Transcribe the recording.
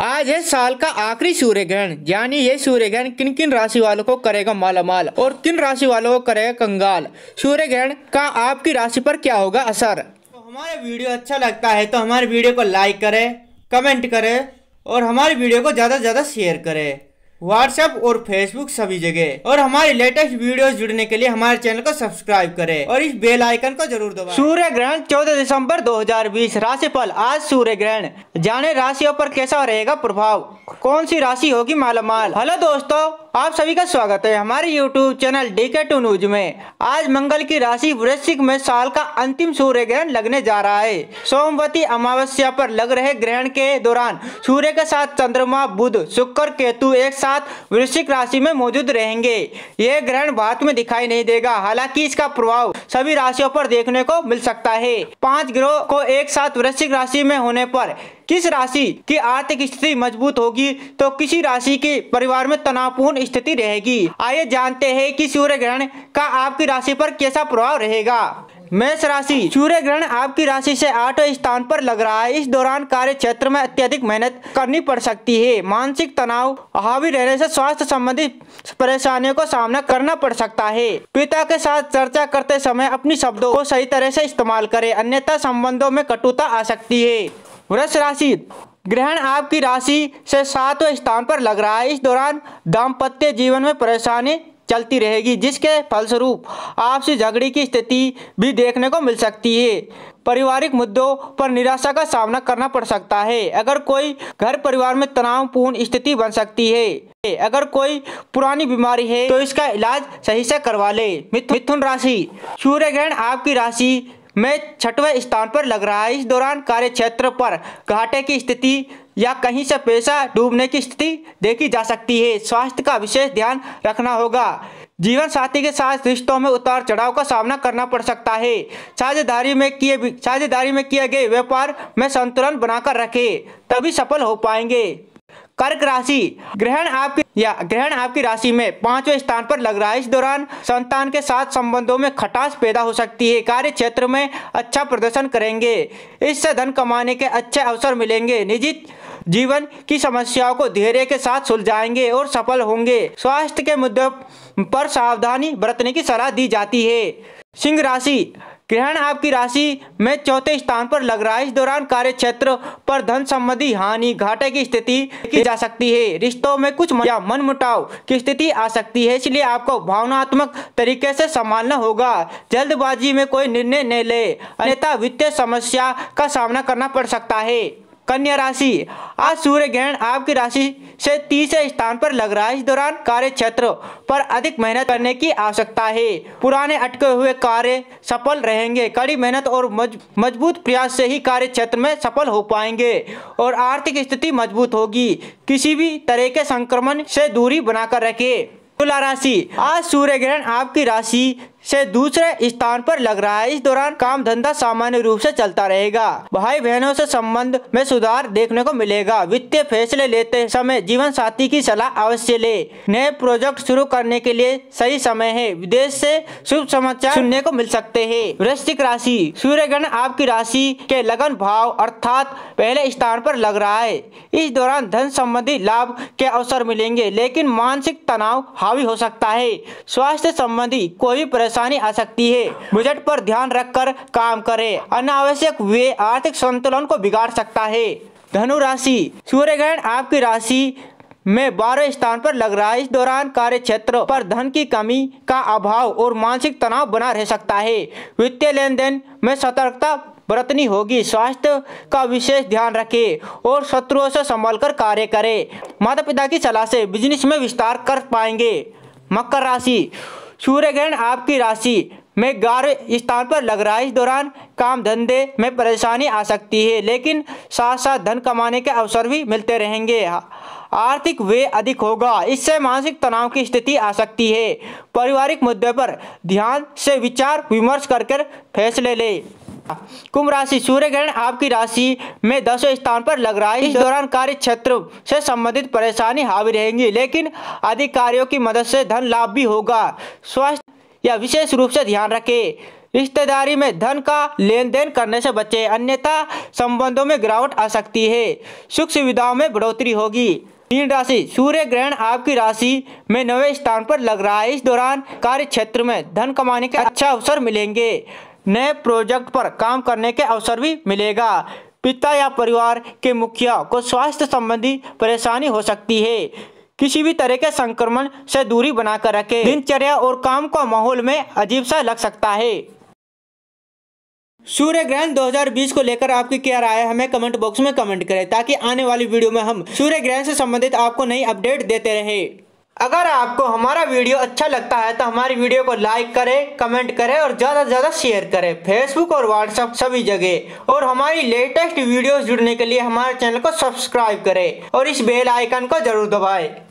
आज है साल का आखिरी सूर्य ग्रहण यानी ये सूर्य ग्रहण किन किन राशि वालों को करेगा मालामाल और किन राशि वालों को करेगा कंगाल सूर्य ग्रहण का आपकी राशि पर क्या होगा असर तो हमारे वीडियो अच्छा लगता है तो हमारे वीडियो को लाइक करें कमेंट करें और हमारे वीडियो को ज़्यादा से ज़्यादा शेयर करें व्हाट्सएप और फेसबुक सभी जगह और हमारे लेटेस्ट वीडियो जुड़ने के लिए हमारे चैनल को सब्सक्राइब करें और इस बेल आइकन को जरूर दबाएं। सूर्य ग्रहण 14 दिसंबर 2020 राशिफल आज सूर्य ग्रहण जाने राशियों पर कैसा रहेगा प्रभाव कौन सी राशि होगी मालामाल हेलो दोस्तों आप सभी का स्वागत है हमारे YouTube channel DK two news में आज मंगल की राशि वृश्चिक में साल का अंतिम सूर्य ग्रहण लगने जा रहा है सोमवती अमावस्या पर लग रहे ग्रहण के दौरान सूर्य के साथ चंद्रमा बुध शुक्र केतु एक साथ साथ वृश्चिक राशि में मौजूद रहेंगे ये ग्रहण भारत में दिखाई नहीं देगा हालांकि इसका प्रभाव सभी राशियों पर देखने को मिल सकता है पांच ग्रहों को एक साथ वृश्चिक राशि में होने पर किस राशि की आर्थिक स्थिति मजबूत होगी तो किसी राशि के परिवार में तनावपूर्ण स्थिति रहेगी आइए जानते हैं कि सूर्य ग्रहण का आपकी राशि पर कैसा प्रभाव रहेगा मेष राशि सूर्य ग्रहण आपकी राशि से आठवें स्थान पर लग रहा है इस दौरान कार्य क्षेत्र में अत्यधिक मेहनत करनी पड़ सकती है मानसिक तनाव हावी रहने से स्वास्थ्य संबंधी परेशानियों का सामना करना पड़ सकता है पिता के साथ चर्चा करते समय अपनी शब्दों को सही तरह से इस्तेमाल करें अन्यथा संबंधों में कटुता आ सकती है वृक्ष राशि ग्रहण आपकी राशि से सातवें स्थान पर लग रहा है इस दौरान दाम्पत्य जीवन में परेशानी चलती रहेगी जिसके फलस्वरूप आपसी झगड़े की स्थिति भी देखने को मिल सकती है पारिवारिक मुद्दों पर निराशा का सामना करना पड़ सकता है अगर कोई घर परिवार में तनावपूर्ण स्थिति बन सकती है अगर कोई पुरानी बीमारी है तो इसका इलाज सही से करवा ले मिथुन राशि सूर्य ग्रहण आपकी राशि में छठवें स्थान पर लग रहा है इस दौरान कार्य क्षेत्र पर घाटे की स्थिति या कहीं से पैसा डूबने की स्थिति देखी जा सकती है स्वास्थ्य का विशेष ध्यान रखना होगा जीवन साथी के साथ रिश्तों में उतार चढ़ाव का सामना करना पड़ सकता है साझेदारी में किए साझेदारी में किए गए व्यापार में संतुलन बनाकर रखें तभी सफल हो पाएंगे कर्क राशि ग्रहण आपकी या ग्रहण आपकी राशि में पांचवें स्थान पर लग रहा है इस दौरान संतान के साथ संबंधों में खटास पैदा हो सकती है कार्य क्षेत्र में अच्छा प्रदर्शन करेंगे इससे धन कमाने के अच्छे अवसर मिलेंगे निजी जीवन की समस्याओं को धैर्य के साथ सुलझाएंगे और सफल होंगे स्वास्थ्य के मुद्दों पर सावधानी बरतने की सलाह दी जाती है सिंह राशि ग्रहण आपकी राशि में चौथे स्थान पर लग रहा है इस दौरान कार्य क्षेत्र पर धन संबंधी हानि घाटे की स्थिति की जा सकती है रिश्तों में कुछ या मन मुटाव की स्थिति आ सकती है इसलिए आपको भावनात्मक तरीके से संभालना होगा जल्दबाजी में कोई निर्णय न ले अन्यथा वित्तीय समस्या का सामना करना पड़ सकता है कन्या राशि आज सूर्य ग्रहण आपकी राशि से तीसरे स्थान पर लग रहा है इस दौरान कार्य क्षेत्र पर अधिक मेहनत करने की आवश्यकता है पुराने अटके हुए कार्य सफल रहेंगे कड़ी मेहनत और मजबूत प्रयास से ही कार्य क्षेत्र में सफल हो पाएंगे और आर्थिक स्थिति मजबूत होगी किसी भी तरह के संक्रमण से दूरी बनाकर रखे तुला राशि आज सूर्य ग्रहण आपकी राशि से दूसरे स्थान पर लग रहा है इस दौरान काम धंधा सामान्य रूप से चलता रहेगा भाई बहनों से संबंध में सुधार देखने को मिलेगा वित्तीय फैसले लेते समय जीवन साथी की सलाह अवश्य ले नए प्रोजेक्ट शुरू करने के लिए सही समय है विदेश से शुभ समाचार सुनने को मिल सकते हैं वृश्चिक राशि सूर्यगण आपकी राशि के लगन भाव अर्थात पहले स्थान पर लग रहा है इस दौरान धन संबंधी लाभ के अवसर मिलेंगे लेकिन मानसिक तनाव हावी हो सकता है स्वास्थ्य संबंधी कोई परेशानी आ सकती है बजट पर ध्यान रखकर काम करें अनावश्यक वे आर्थिक संतुलन को बिगाड़ सकता है धनु राशि सूर्य ग्रहण आपकी राशि में बारह स्थान पर लग रहा है इस दौरान कार्य क्षेत्र पर धन की कमी का अभाव और मानसिक तनाव बना रह सकता है वित्तीय लेन देन में सतर्कता बरतनी होगी स्वास्थ्य का विशेष ध्यान रखें और शत्रुओं से संभाल कर कार्य करें माता पिता की सलाह से बिजनेस में विस्तार कर पाएंगे मकर राशि सूर्य ग्रहण आपकी राशि में ग्यारह स्थान पर लग रहा है इस दौरान काम धंधे में परेशानी आ सकती है लेकिन साथ साथ धन कमाने के अवसर भी मिलते रहेंगे आर्थिक व्यय अधिक होगा इससे मानसिक तनाव की स्थिति आ सकती है पारिवारिक मुद्दे पर ध्यान से विचार विमर्श कर फैसले लें कुंभ राशि सूर्य ग्रहण आपकी राशि में दसवें स्थान पर लग रहा है इस दौरान कार्य क्षेत्र से संबंधित परेशानी हावी रहेंगी लेकिन अधिकारियों की मदद से धन लाभ भी होगा स्वास्थ्य या विशेष रूप से ध्यान रखें रिश्तेदारी में धन का लेन देन करने से बचें अन्यथा संबंधों में गिरावट आ सकती है सुख सुविधाओं में बढ़ोतरी होगी तीन राशि सूर्य ग्रहण आपकी राशि में नवे स्थान पर लग रहा है इस दौरान कार्य क्षेत्र में धन कमाने के अच्छा अवसर मिलेंगे नए प्रोजेक्ट पर काम करने के अवसर भी मिलेगा पिता या परिवार के मुखिया को स्वास्थ्य संबंधी परेशानी हो सकती है किसी भी तरह के संक्रमण से दूरी बनाकर रखें दिनचर्या और काम का माहौल में अजीब सा लग सकता है सूर्य ग्रहण 2020 को लेकर आपकी क्या राय है हमें कमेंट बॉक्स में कमेंट करें ताकि आने वाली वीडियो में हम सूर्य ग्रहण से संबंधित आपको नई अपडेट देते रहे अगर आपको हमारा वीडियो अच्छा लगता है तो हमारी वीडियो को लाइक करें कमेंट करें और ज़्यादा से ज़्यादा शेयर करें फेसबुक और व्हाट्सएप सभी जगह और हमारी लेटेस्ट वीडियो जुड़ने के लिए हमारे चैनल को सब्सक्राइब करें और इस बेल आइकन को जरूर दबाएं